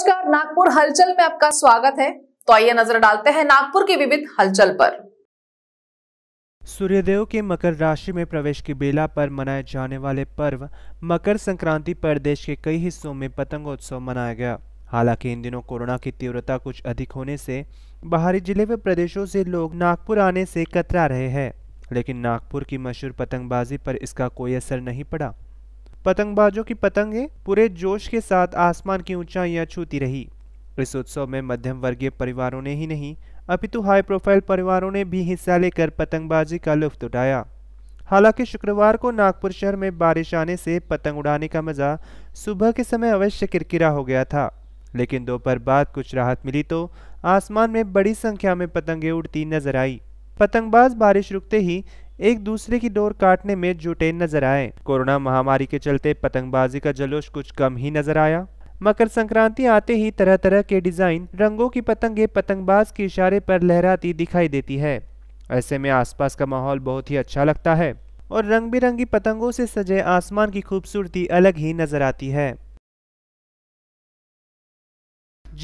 नमस्कार नागपुर हलचल में आपका स्वागत है तो आइए नजर डालते हैं नागपुर की विविध हलचल पर सूर्यदेव के मकर राशि में प्रवेश की बेला पर मनाए जाने वाले पर्व मकर संक्रांति पर देश के कई हिस्सों में पतंगोत्सव मनाया गया हालांकि इन दिनों कोरोना की तीव्रता कुछ अधिक होने से बाहरी जिले व प्रदेशों से लोग नागपुर आने से कतरा रहे हैं लेकिन नागपुर की मशहूर पतंगबाजी पर इसका कोई असर नहीं पड़ा पतंगबाजों की पतंगें पूरे जोश के साथ आसमान की ऊंचाइयां छूती रही इस उत्सव में मध्यम वर्गीय परिवारों ने ही नहीं अपितु हाई प्रोफाइल परिवारों ने भी हिस्सा लेकर पतंगबाजी का लुफ्त उठाया हालांकि शुक्रवार को नागपुर शहर में बारिश आने से पतंग उड़ाने का मजा सुबह के समय अवश्य किरकिरा हो गया था लेकिन दोपहर बाद कुछ राहत मिली तो आसमान में बड़ी संख्या में पतंगें उड़ती नजर आई पतंगबाज बारिश रुकते ही एक दूसरे की डोर काटने में जुटे नजर आए कोरोना महामारी के चलते पतंगबाजी का जलोश कुछ कम ही नजर आया मकर संक्रांति आते ही तरह तरह के डिजाइन रंगों की पतंगे पतंगबाज के इशारे पर लहराती दिखाई देती है ऐसे में आसपास का माहौल बहुत ही अच्छा लगता है और रंग बिरंगी पतंगों से सजे आसमान की खूबसूरती अलग ही नजर आती है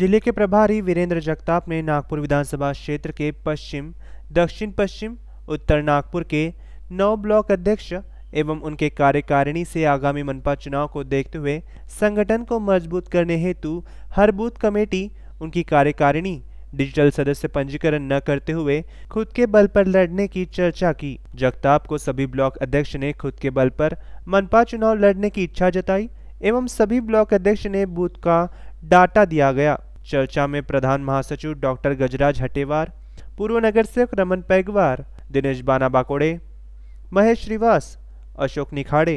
जिले के प्रभारी वीरेंद्र जगताप ने नागपुर विधानसभा क्षेत्र के पश्चिम दक्षिण पश्चिम उत्तर नागपुर के नौ ब्लॉक अध्यक्ष एवं उनके कार्यकारिणी से आगामी मनपा चुनाव को देखते हुए संगठन को मजबूत करने हेतु हर बूथ कमेटी उनकी कार्यकारिणी डिजिटल सदस्य पंजीकरण न करते हुए खुद के बल पर लड़ने की चर्चा की जगताप को सभी ब्लॉक अध्यक्ष ने खुद के बल पर मनपा चुनाव लड़ने की इच्छा जताई एवं सभी ब्लॉक अध्यक्ष ने बूथ का डाटा दिया गया चर्चा में प्रधान महासचिव डॉक्टर गजराज हटेवार पूर्व नगर सेवक रमन पैगवार दिनेश बाना बाकोड़े महेश श्रीवास अशोक निखाड़े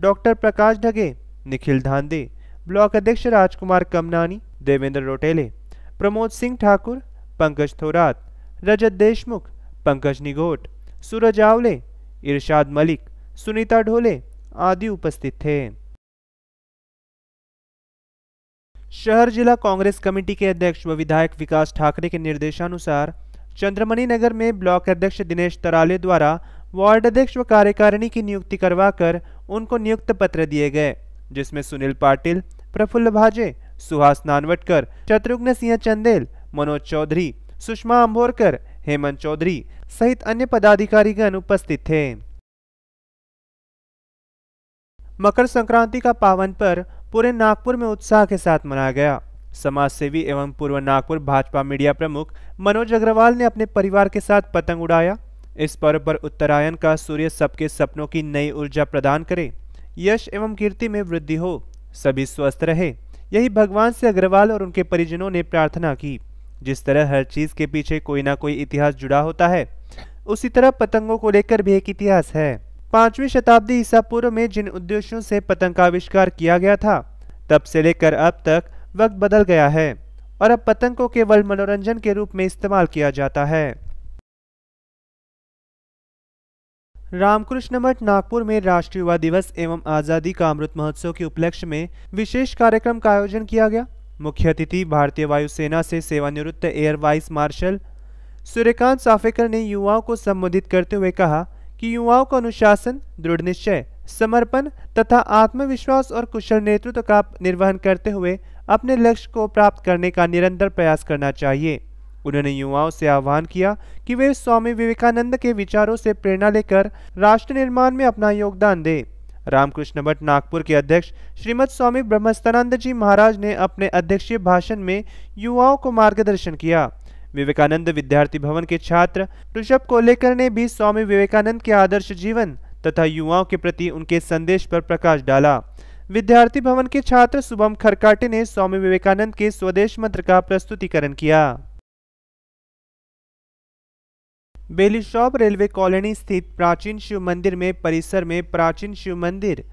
डॉक्टर प्रकाश ढगे निखिल धांदे ब्लॉक अध्यक्ष राजकुमार कमनानी देवेंद्र रोटेले प्रमोद सिंह ठाकुर पंकज थोरात रजत देशमुख पंकज निगोट सूरज आवले इरशाद मलिक सुनीता ढोले आदि उपस्थित थे शहर जिला कांग्रेस कमेटी के अध्यक्ष व विधायक विकास ठाकरे के निर्देशानुसार चंद्रमणि नगर में ब्लॉक अध्यक्ष दिनेश तराले द्वारा वार्ड अध्यक्ष व कार्यकारिणी की नियुक्ति करवाकर उनको नियुक्त पत्र दिए गए जिसमें सुनील पाटिल प्रफुल्ल भाजे सुहास नानवटकर शत्रुघ्न सिंह चंदेल मनोज चौधरी सुषमा अम्बोरकर हेमंत चौधरी सहित अन्य पदाधिकारीगण उपस्थित थे मकर संक्रांति का पावन पर्व पूरे नागपुर में उत्साह के साथ मनाया गया समाजसेवी एवं पूर्व नागपुर भाजपा मीडिया प्रमुख मनोज अग्रवाल ने अपने परिवार के साथ पतंग उड़ाया इस पर्व पर उत्तरायण का सूर्य सबके सपनों की नई ऊर्जा प्रदान करे यश एवं कीर्ति में वृद्धि हो सभी स्वस्थ रहे यही भगवान से अग्रवाल और उनके परिजनों ने प्रार्थना की जिस तरह हर चीज के पीछे कोई ना कोई इतिहास जुड़ा होता है उसी तरह पतंगों को लेकर भी एक इतिहास है पांचवी शताब्दी ईसा पूर्व में जिन उद्देश्यों से पतंग का आविष्कार किया गया था तब से लेकर अब तक वक्त बदल गया है और अब पतंग को केवल मनोरंजन के रूप में इस्तेमाल किया जाता है रामकृष्ण मठ नागपुर में राष्ट्रीय युवा दिवस एवं आज़ादी का अमृत महोत्सव के उपलक्ष्य में विशेष कार्यक्रम का आयोजन किया गया मुख्य अतिथि भारतीय वायुसेना से सेवानिवृत्त air vice marshal Suryakant Safekar ने युवाओं को संबोधित करते हुए कहा कि युवाओं का अनुशासन दृढ़ निश्चय समर्पण तथा आत्मविश्वास और कुशल नेतृत्व का निर्वहन करते हुए अपने लक्ष्य को प्राप्त करने का निरंतर प्रयास करना चाहिए उन्होंने युवाओं से आह्वान किया कि वे स्वामी विवेकानंद के विचारों से प्रेरणा लेकर राष्ट्र निर्माण में अपना योगदान दें रामकृष्ण भट्ट नागपुर के अध्यक्ष श्रीमद स्वामी ब्रह्मस्तानंद जी महाराज ने अपने अध्यक्षीय भाषण में युवाओं को मार्गदर्शन किया विवेकानंद विद्यार्थी भवन के छात्र ऋषभ कोलेकर ने भी स्वामी विवेकानंद के आदर्श जीवन तथा युवाओं के प्रति उनके संदेश पर प्रकाश डाला विद्यार्थी भवन के छात्र शुभम खरकाटे ने स्वामी विवेकानंद के स्वदेश मंत्र का प्रस्तुतिकरण किया बेलीशॉप रेलवे कॉलोनी स्थित प्राचीन शिव मंदिर में परिसर में प्राचीन शिव मंदिर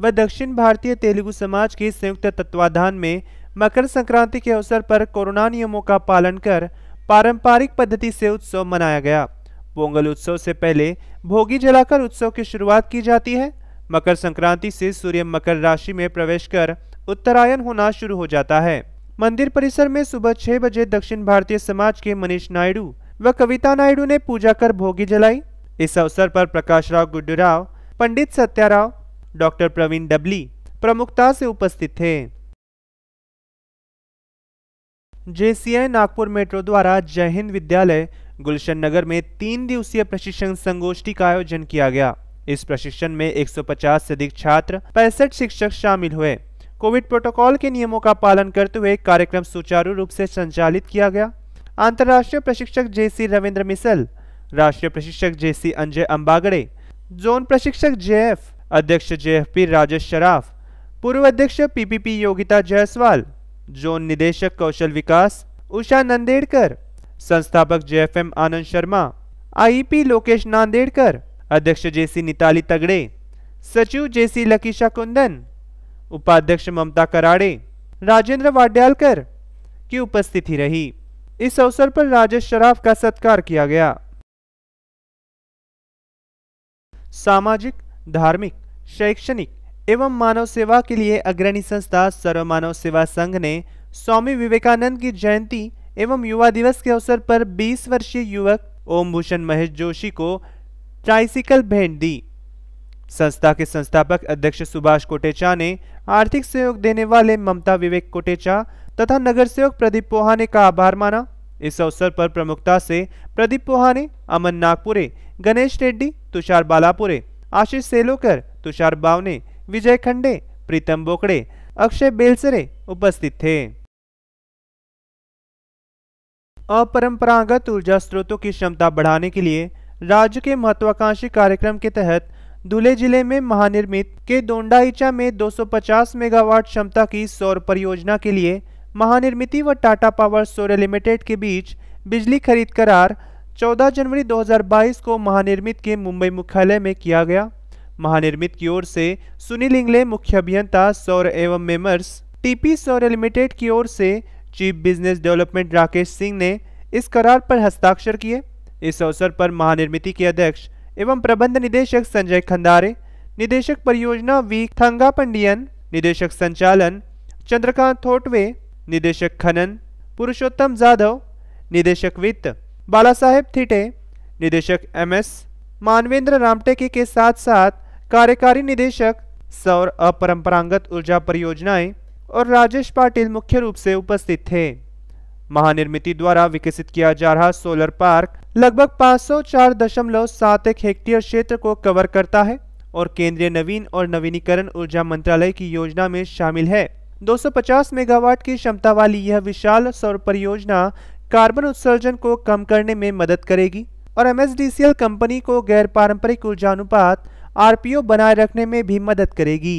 व दक्षिण भारतीय तेलुगु समाज के संयुक्त तत्वाधान में मकर संक्रांति के अवसर पर कोरोना नियमों का पालन कर पारंपरिक पद्धति से उत्सव मनाया गया पोंगल उत्सव से पहले भोगी जलाकर उत्सव की शुरुआत की जाती है मकर संक्रांति से सूर्य मकर राशि में प्रवेश कर उत्तरायण होना शुरू हो जाता है मंदिर परिसर में सुबह छह बजे दक्षिण भारतीय समाज के मनीष नायडू व कविता नायडू ने पूजा कर भोगी जलाई इस अवसर पर प्रकाश राव गुड्डू राव पंडित सत्याराव डॉक्टर प्रवीण डबली प्रमुखता से उपस्थित थे जेसीआई नागपुर मेट्रो द्वारा जय हिंद विद्यालय गुलशन नगर में तीन दिवसीय प्रशिक्षण संगोष्ठी का आयोजन किया गया इस प्रशिक्षण में 150 से अधिक छात्र पैंसठ शिक्षक शामिल हुए कोविड प्रोटोकॉल के नियमों का पालन करते हुए कार्यक्रम सुचारू रूप से संचालित किया गया अंतर्राष्ट्रीय प्रशिक्षक जे सी रविन्द्र मिसल राष्ट्रीय प्रशिक्षक जे सी अंजय अम्बागड़े जोन प्रशिक्षक जे एफ अध्यक्ष J F P Rajesh Sharaf पूर्व अध्यक्ष पीपीपी योगिता जायसवाल जोन निदेशक कौशल विकास उषा नंदेड़कर संस्थापक जेएफएम आनंद शर्मा आईपी लोकेश नांदेड़कर अध्यक्ष जेसी निताली तगड़े सचिव जेसी लकीशा कुंदन उपाध्यक्ष ममता कराड़े राजेंद्र वाड्यालकर की उपस्थिति रही इस अवसर पर राजेश शराफ का सत्कार किया गया सामाजिक धार्मिक शैक्षणिक एवं मानव सेवा के लिए अग्रणी संस्था सर्व मानव सेवा संघ ने स्वामी विवेकानंद की जयंती एवं युवा दिवस के अवसर पर 20 वर्षीय युवक ओम भूषण महेश जोशी को ट्राइसिकल भेंट दी संस्था के संस्थापक अध्यक्ष सुभाष कोटेचा ने आर्थिक सहयोग देने वाले ममता विवेक कोटेचा तथा नगर सेवक प्रदीप पोहाने का आभार माना इस अवसर पर प्रमुखता से प्रदीप पोहाने अमन नागपुरे गणेश रेड्डी तुषार बालापुरे आशीष सेलोकर तुषार बावने विजय खंडे प्रीतम बोकड़े अक्षय बेलसरे उपस्थित थे अपरंपरागत ऊर्जा स्रोतों की क्षमता बढ़ाने के लिए राज्य के महत्वाकांक्षी कार्यक्रम के तहत दुले जिले में महानिर्मित के दोंडाईचा में 250 मेगावाट क्षमता की सौर परियोजना के लिए महानिर्मिति व टाटा पावर सोरे लिमिटेड के बीच बिजली खरीद करार 14 जनवरी 2022 को महानिर्मित के मुंबई मुख्यालय में किया गया महानिर्मित की ओर से सुनील इंगले मुख्य अभियंता सौर एवं मेमर्स टीपी सौर लिमिटेड की ओर से chief business development Rakesh Singh ने इस करार पर हस्ताक्षर किए इस अवसर पर महानिर्मिति के अध्यक्ष एवं प्रबंध निदेशक संजय खंदारे निदेशक परियोजना वी थंगा पंडियन निदेशक संचालन चंद्रकांत थोटवे निदेशक खनन पुरुषोत्तम जाधव निदेशक वित्त बाला साहेब थिटे निदेशक एम एस मानवेंद्र रामटेके के साथ साथ कार्यकारी निदेशक सौर अपरंपरागत ऊर्जा परियोजनाएं और राजेश पाटिल मुख्य रूप से उपस्थित थे महानिर्मिति द्वारा विकसित किया जा रहा सोलर पार्क लगभग 504.71 हेक्टेयर क्षेत्र को कवर करता है और केंद्रीय नवीन और नवीनीकरण ऊर्जा मंत्रालय की योजना में शामिल है 250 मेगावाट की क्षमता वाली यह विशाल सौर परियोजना कार्बन उत्सर्जन को कम करने में मदद करेगी और एम कंपनी को गैर पारंपरिक ऊर्जा अनुपात आर बनाए रखने में भी मदद करेगी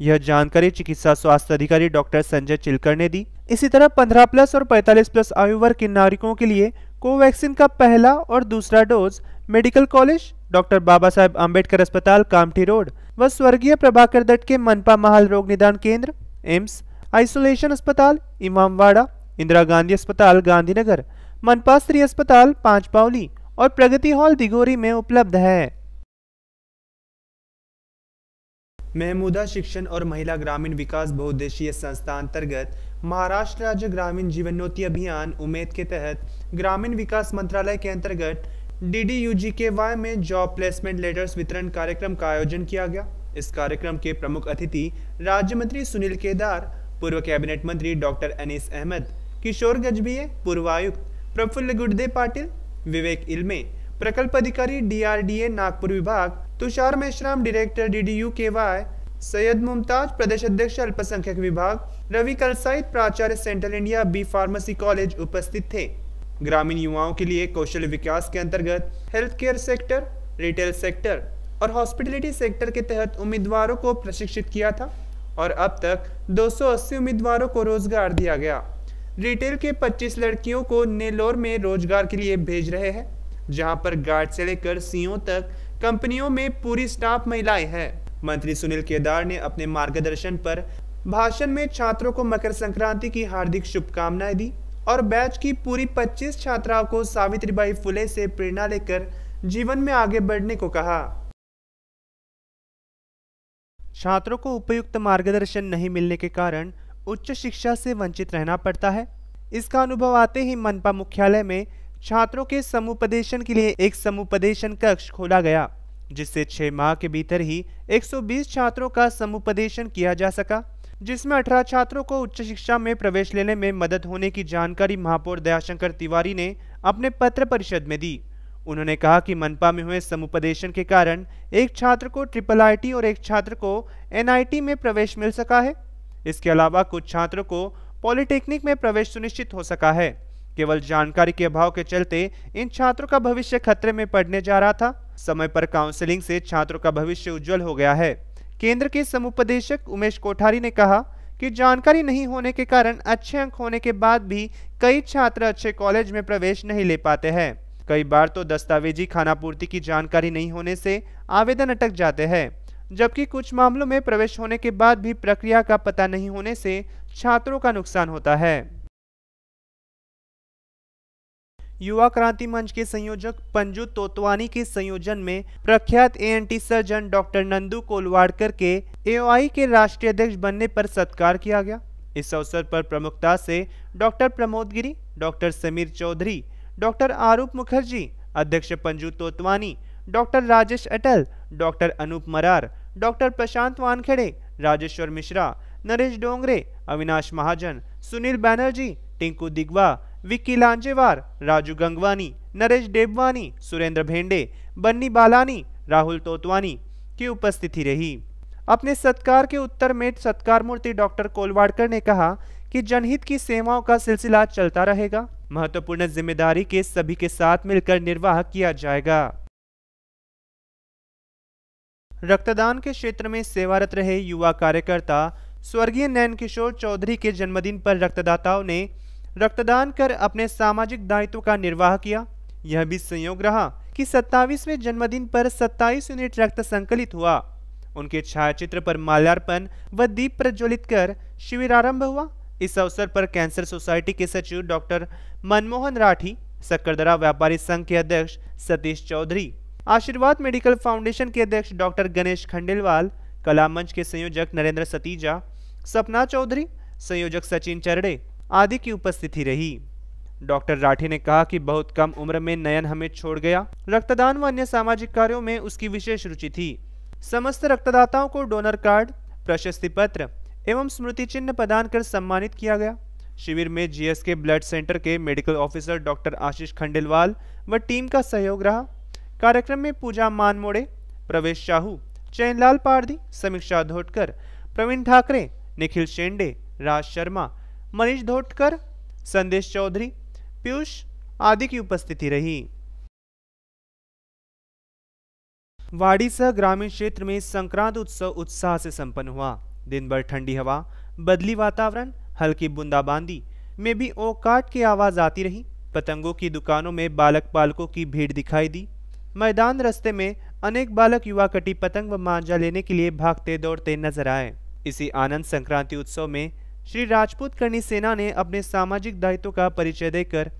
यह जानकारी चिकित्सा स्वास्थ्य अधिकारी डॉक्टर संजय चिलकर ने दी इसी तरह 15 प्लस और 45 प्लस आयु वर्ग के नागरिकों के लिए कोवैक्सीन का पहला और दूसरा dose medical college doctor Baba Saheb Ambedkar अस्पताल कामठी रोड व स्वर्गीय प्रभाकर दट के मनपा महल रोग निदान केंद्र एम्स आइसोलेशन अस्पताल इमामवाड़ा इंदिरा गांधी अस्पताल गांधीनगर मनपा स्त्री अस्पताल पांच पावली और प्रगति हॉल दिगोरी में उपलब्ध है महमूदा शिक्षण और महिला ग्रामीण विकास बहुउद्देशीय संस्था अंतर्गत महाराष्ट्र राज्य ग्रामीण जीवनोति अभियान उमेद के तहत ग्रामीण विकास मंत्रालय के अंतर्गत डी डी यू जी के वाई में जॉब प्लेसमेंट लेटर्स वितरण कार्यक्रम का आयोजन किया गया इस कार्यक्रम के प्रमुख अतिथि राज्य मंत्री सुनील केदार पूर्व कैबिनेट मंत्री डॉक्टर अनिस अहमद किशोर गजबीय पूर्व आयुक्त प्रफुल्ल गुडदे पाटिल विवेक इलमे प्रकल्प अधिकारी डी नागपुर विभाग Tushar Meshram director D D U K Y Syed Mumtaz प्रदेश अध्यक्ष अल्पसंख्यक विभाग रवि कलसाइद प्राचार्य central India B pharmacy college उपस्थित थे ग्रामीण युवाओं के लिए कौशल विकास के अंतर्गत health care sector retail sector और हॉस्पिटलिटी सेक्टर के तहत उम्मीदवारों को प्रशिक्षित किया था और अब तक 280 उम्मीदवारों को रोजगार दिया गया रिटेल के 25 लड़कियों को नेलोर में रोजगार के लिए भेज रहे हैं जहां पर गार्ड से लेकर सीओ तक कंपनियों में पूरी स्टाफ महिलाएं हैं मंत्री सुनील केदार ने अपने मार्गदर्शन पर भाषण में छात्रों को मकर संक्रांति की हार्दिक शुभकामनाएं दी और बैच की पूरी 25 छात्राओं को सावित्रीबाई फुले से प्रेरणा लेकर जीवन में आगे बढ़ने को कहा छात्रों को उपयुक्त मार्गदर्शन नहीं मिलने के कारण उच्च शिक्षा से वंचित रहना पड़ता है इसका अनुभव आते ही मनपा मुख्यालय में छात्रों के समुपदेशन के लिए एक समुपदेशन कक्ष खोला गया जिससे छह माह के भीतर ही 120 छात्रों का समुपदेशन किया जा सका जिसमें अठारह छात्रों को उच्च शिक्षा में प्रवेश लेने में मदद होने की जानकारी महापौर दयाशंकर तिवारी ने अपने पत्र परिषद में दी उन्होंने कहा कि मनपा में हुए समुपदेशन के कारण एक छात्र को ट्रिपल आईटी और एक छात्र को एनआईटी में प्रवेश मिल सका है इसके अलावा कुछ छात्रों को पॉलिटेक्निक में प्रवेश सुनिश्चित हो सका है केवल जानकारी के अभाव के चलते इन छात्रों का भविष्य खतरे में पड़ने जा रहा था समय पर काउंसलिंग से छात्रों का भविष्य उज्जवल हो गया है केंद्र के समुपदेशक उमेश कोठारी ने कहा कि जानकारी नहीं होने के कारण अच्छे अंक होने के बाद भी कई छात्र अच्छे कॉलेज में प्रवेश नहीं ले पाते हैं कई बार तो दस्तावेजी खानापूर्ति की जानकारी नहीं होने से आवेदन अटक जाते हैं जबकि कुछ मामलों में प्रवेश होने के बाद भी प्रक्रिया का पता नहीं होने से छात्रों का नुकसान होता है युवा क्रांति मंच के संयोजक पंजू तोतवानी के संयोजन में प्रख्यात a surgeon doctor Nandu Kolwadkar के ए के राष्ट्रीय अध्यक्ष बनने पर सत्कार किया गया इस अवसर पर प्रमुखता से doctor Pramod Giri doctor Sameer Chaudhary doctor Aroop Mukherjee अध्यक्ष Panju Totwani doctor Rajesh Atal doctor Anoop Marar doctor Prashant Wankhede Rajeshwar Mishra Naresh Dongre Avinash Mahajan Sunil Banerjee Tinku Digwa Vicky Lanjewar Raju Gangwani Naresh Debwani Surendra Bhende Banni Balani Rahul तोतवानी की उपस्थिति रही अपने सत्कार के उत्तर में सत्कार मूर्ति डॉक्टर कोलवाड़कर ने कहा कि जनहित की सेवाओं का सिलसिला चलता रहेगा महत्वपूर्ण जिम्मेदारी के सभी के साथ मिलकर निर्वाह किया जाएगा रक्तदान के क्षेत्र में सेवारत रहे युवा कार्यकर्ता स्वर्गीय नयन किशोर चौधरी के जन्मदिन पर रक्तदाताओं ने रक्तदान कर अपने सामाजिक दायित्व का निर्वाह किया यह भी संयोग रहा कि सत्ताईसवें जन्मदिन पर 27 यूनिट रक्त संकलित हुआ उनके छायाचित्र पर माल्यार्पण व दीप प्रज्वलित कर शिविर आरंभ हुआ इस अवसर पर कैंसर सोसाइटी के सचिव डॉक्टर मनमोहन राठी सक्करदरा व्यापारी संघ के अध्यक्ष सतीश चौधरी आशीर्वाद मेडिकल फाउंडेशन के अध्यक्ष डॉक्टर गणेश खंडेलवाल कला मंच के संयोजक नरेंद्र सतीजा सपना चौधरी संयोजक सचिन चरड़े आदि की उपस्थिति रही डॉक्टर राठी ने कहा कि बहुत कम उम्र में नयन हमें छोड़ गया रक्तदान व अन्य सामाजिक कार्यों में उसकी विशेष रुचि थी समस्त रक्तदाताओं को डोनर कार्ड प्रशस्ति पत्र एवं स्मृति चिन्ह प्रदान कर सम्मानित किया गया शिविर में जीएसके ब्लड सेंटर के medical officer doctor Ashish Khandelwal व टीम का सहयोग रहा कार्यक्रम में पूजा मानमोड़े प्रवेश शाहू चैनलाल पारदी समीक्षा धोटकर प्रवीण ठाकरे निखिल शेंडे राज शर्मा मनीष धोटकर संदेश चौधरी पीयूष आदि की उपस्थिति रही वाड़ी सह ग्रामीण क्षेत्र में संक्रांत उत्सव उत्साह से संपन्न हुआ दिन भर ठंडी हवा बदली वातावरण हल्की बूंदाबांदी में भी ओकाट की आवाज आती रही पतंगों की दुकानों में बालक बालकों की भीड़ दिखाई दी मैदान रस्ते में अनेक बालक युवा कटी पतंग व मांझा लेने के लिए भागते दौड़ते नजर आए इसी आनंद संक्रांति उत्सव में श्री राजपूत कर्णी सेना ने अपने सामाजिक दायित्व का परिचय देकर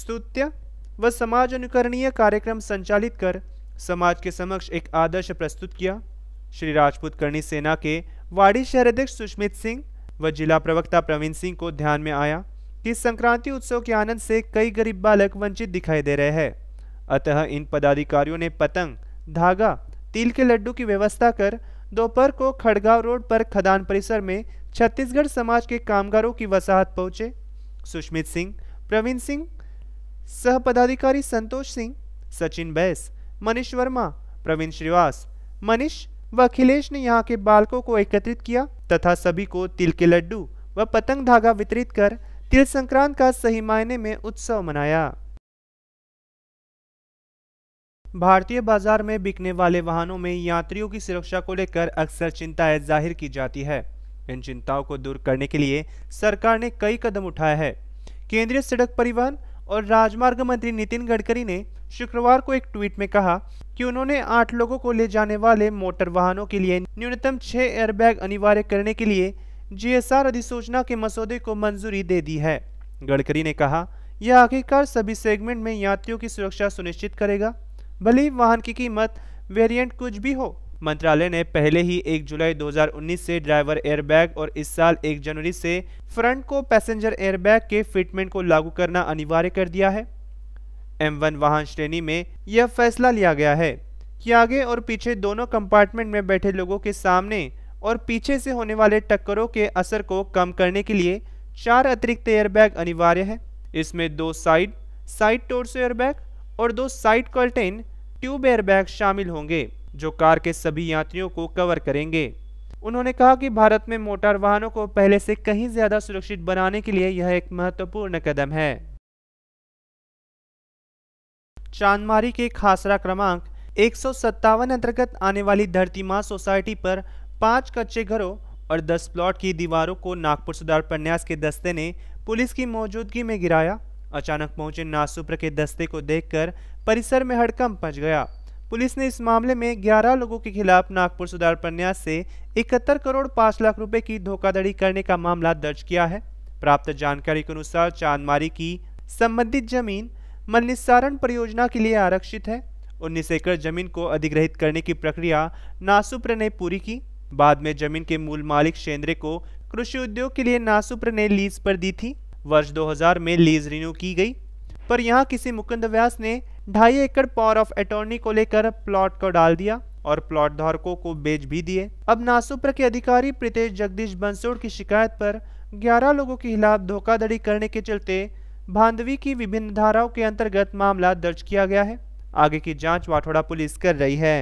स्तुत्य व समाज अनुकरणीय कार्यक्रम संचालित कर समाज के समक्ष एक आदर्श प्रस्तुत किया श्री राजपूत कर्णी सेना के वाड़ी शहर अध्यक्ष सुष्मित सिंह व जिला प्रवक्ता प्रवीण सिंह को ध्यान में आया कि संक्रांति उत्सव के आनंद से कई गरीब बालक वंचित दिखाई दे रहे हैं अतः इन पदाधिकारियों ने पतंग धागा तिल के लड्डू की व्यवस्था कर दोपहर को खड़गांव रोड पर खदान परिसर में छत्तीसगढ़ समाज के कामगारों की वसाहत पहुंचे सुष्मित सिंह प्रवीण सिंह सह पदाधिकारी संतोष सिंह सचिन बैस मनीष वर्मा प्रवीण श्रीवास मनीष व अखिलेश ने यहाँ के बालकों को एकत्रित किया तथा सभी को तिल के लड्डू व पतंग धागा वितरित कर तिल संक्रांत का सही मायने में उत्सव मनाया भारतीय बाजार में बिकने वाले वाहनों में यात्रियों की सुरक्षा को लेकर अक्सर चिंताएं जाहिर की जाती है इन चिंताओं को दूर करने के लिए सरकार ने कई कदम उठाए हैं केंद्रीय सड़क परिवहन और राजमार्ग मंत्री नितिन गडकरी ने शुक्रवार को एक ट्वीट में कहा कि उन्होंने आठ लोगों को ले जाने वाले मोटर वाहनों के लिए न्यूनतम छह एयरबैग अनिवार्य करने के लिए जीएसआर अधिसूचना के मसौदे को मंजूरी दे दी है गडकरी ने कहा यह आखिरकार सभी सेगमेंट में यात्रियों की सुरक्षा सुनिश्चित करेगा भले वाहन की कीमत वेरिएंट कुछ भी हो मंत्रालय ने पहले ही 1 जुलाई 2019 से ड्राइवर एयरबैग और इस साल 1 जनवरी से फ्रंट को पैसेंजर एयरबैग के फिटमेंट को लागू करना अनिवार्य कर दिया है एम वाहन श्रेणी में यह फैसला लिया गया है कि आगे और पीछे दोनों कंपार्टमेंट में बैठे लोगों के सामने और पीछे से होने वाले टक्करों के असर को कम करने के लिए चार अतिरिक्त एयरबैग अनिवार्य है इसमें दो साइड साइड टोर्स एयरबैग और दो साइड कर्टेन ट्यूब एयरबैग शामिल होंगे जो कार के सभी यात्रियों को कवर करेंगे उन्होंने कहा कि भारत में मोटर वाहनों को पहले से कहीं ज्यादा सुरक्षित बनाने के लिए यह एक महत्वपूर्ण कदम है चांदमारी के खासरा क्रमांक एक अंतर्गत आने वाली धरती मां सोसाइटी पर पांच कच्चे घरों और दस प्लॉट की दीवारों को नागपुर सुधार प्रन्यास के दस्ते ने पुलिस की मौजूदगी में गिराया अचानक पहुंचे नासुप्र के दस्ते को देखकर परिसर में हड़कंप मच गया पुलिस ने इस मामले में 11 लोगों के खिलाफ नागपुर सुधार प्रन्यास से इकहत्तर करोड़ पाँच लाख रुपए की धोखाधड़ी करने का मामला दर्ज किया है प्राप्त जानकारी के अनुसार चांदमारी की संबंधित जमीन मलनिस्सारण परियोजना के लिए आरक्षित है उन्नीस एकड़ जमीन को अधिग्रहित करने की प्रक्रिया नासुप्र ने पूरी की बाद में जमीन के मूल मालिक शेंद्रे को कृषि उद्योग के लिए नासुप्र ने लीज पर दी थी वर्ष 2000 में लीज रिन्यू की गई पर यहाँ किसी मुकुंद व्यास ने ढाई एकड़ पावर ऑफ अटॉर्नी को लेकर प्लॉट को डाल दिया और प्लॉट धारकों को बेच भी दिए अब नासुप्र के अधिकारी प्रीतेश जगदीश बंसोड़ की शिकायत पर 11 लोगों के खिलाफ धोखाधड़ी करने के चलते भांधवी की विभिन्न धाराओं के अंतर्गत मामला दर्ज किया गया है आगे की जांच वाठोड़ा पुलिस कर रही है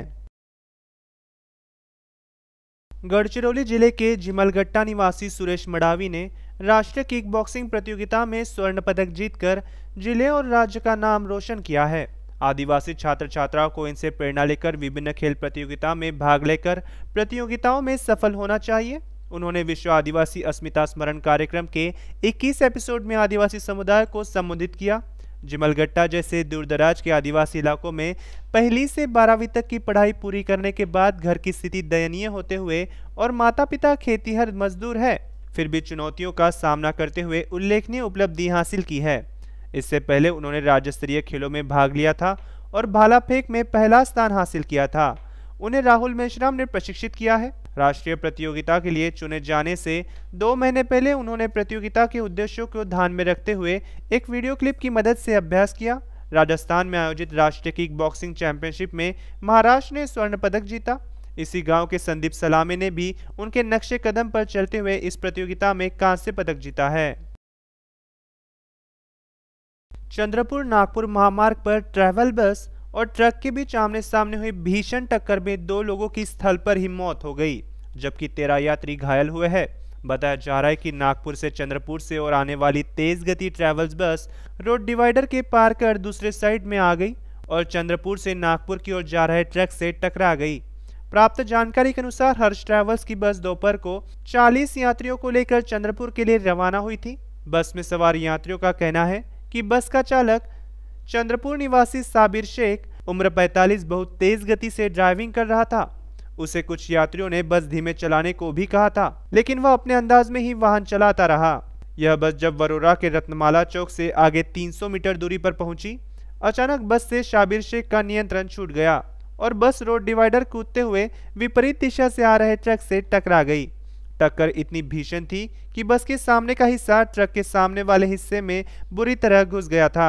गढ़चिरौली जिले के जिमलगट्टा निवासी सुरेश मडावी ने राष्ट्रीय किकबॉक्सिंग प्रतियोगिता में स्वर्ण पदक जीतकर जिले और राज्य का नाम रोशन किया है आदिवासी छात्र छात्राओं को इनसे प्रेरणा लेकर विभिन्न खेल प्रतियोगिता में भाग लेकर प्रतियोगिताओं में सफल होना चाहिए उन्होंने विश्व आदिवासी अस्मिता स्मरण कार्यक्रम के 21 एपिसोड में आदिवासी समुदाय को संबोधित किया जिमलगट्टा जैसे दूरदराज के आदिवासी इलाकों में पहली से बारहवीं तक की पढ़ाई पूरी करने के बाद घर की स्थिति दयनीय होते हुए और माता पिता खेतीहर मजदूर है फिर भी चुनौतियों का सामना करते हुए उल्लेखनीय उपलब्धि हासिल की है इससे पहले उन्होंने राज्य स्तरीय खेलों में भाग लिया था और भाला फेंक में पहला स्थान हासिल किया था उन्हें राहुल मेश्राम ने प्रशिक्षित किया है राष्ट्रीय प्रतियोगिता के लिए चुने जाने से दो महीने पहले उन्होंने प्रतियोगिता के उद्देश्यों को ध्यान में रखते हुए एक वीडियो क्लिप की मदद से अभ्यास किया राजस्थान में आयोजित राष्ट्रीय किक बॉक्सिंग चैंपियनशिप में महाराष्ट्र ने स्वर्ण पदक जीता इसी गांव के संदीप सलामी ने भी उनके नक्शे कदम पर चलते हुए इस प्रतियोगिता में कांस्य पदक जीता है चंद्रपुर नागपुर महामार्ग पर ट्रैवल बस और ट्रक के बीच आमने सामने हुई भीषण टक्कर में दो लोगों की स्थल पर ही मौत हो गई जबकि तेरह यात्री घायल हुए हैं बताया जा रहा है कि नागपुर से चंद्रपुर से और आने वाली तेज गति ट्रैवल्स बस रोड डिवाइडर के पार कर दूसरे साइड में आ गई और चंद्रपुर से नागपुर की ओर जा रहे ट्रक से टकरा गई प्राप्त जानकारी के अनुसार हर्ष ट्रैवल्स की बस दोपहर को 40 यात्रियों को लेकर चंद्रपुर के लिए रवाना हुई थी बस में सवार यात्रियों का कहना है कि बस का चालक चंद्रपुर निवासी साबिर शेख उम्र 45 बहुत तेज गति से ड्राइविंग कर रहा था उसे कुछ यात्रियों ने बस धीमे चलाने को भी कहा था लेकिन वह अपने अंदाज में ही वाहन चलाता रहा यह बस जब वरोरा के रत्नमाला चौक से आगे 300 मीटर दूरी पर पहुंची अचानक बस से शाबिर शेख का नियंत्रण छूट गया और बस रोड डिवाइडर कूदते हुए विपरीत दिशा से आ रहे ट्रक से टकरा गई टक्कर इतनी भीषण थी कि बस के सामने का हिस्सा ट्रक के सामने वाले हिस्से में बुरी तरह घुस गया था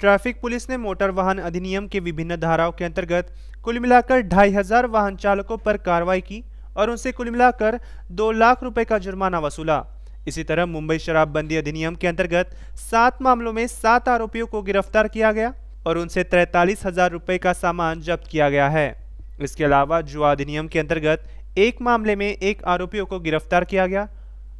ट्रैफिक पुलिस ने मोटर वाहन अधिनियम के विभिन्न धाराओं के अंतर्गत कुल मिलाकर ढाई हजार वाहन चालकों पर कार्रवाई की और उनसे कुल मिलाकर दो लाख रुपए का जुर्माना वसूला इसी तरह मुंबई शराबबंदी अधिनियम के अंतर्गत सात मामलों में सात आरोपियों को गिरफ्तार किया गया और उनसे तैतालीस हजार रुपये का सामान जब्त किया गया है इसके अलावा जुआ अधिनियम के अंतर्गत एक मामले में एक आरोपियों को गिरफ्तार किया गया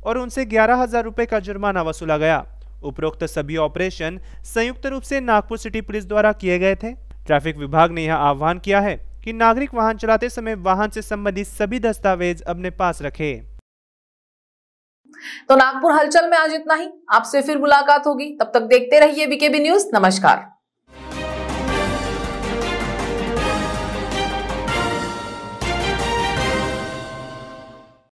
और उनसे ग्यारह हजार रुपये का जुर्माना वसूला गया उपरोक्त सभी ऑपरेशन संयुक्त रूप से नागपुर सिटी पुलिस द्वारा किए गए थे ट्रैफिक विभाग ने यह आह्वान किया है कि नागरिक वाहन चलाते समय वाहन से संबंधित सभी दस्तावेज अपने पास रखे तो नागपुर हलचल में आज इतना ही आपसे फिर मुलाकात होगी तब तक देखते रहिए बीकेबी न्यूज नमस्कार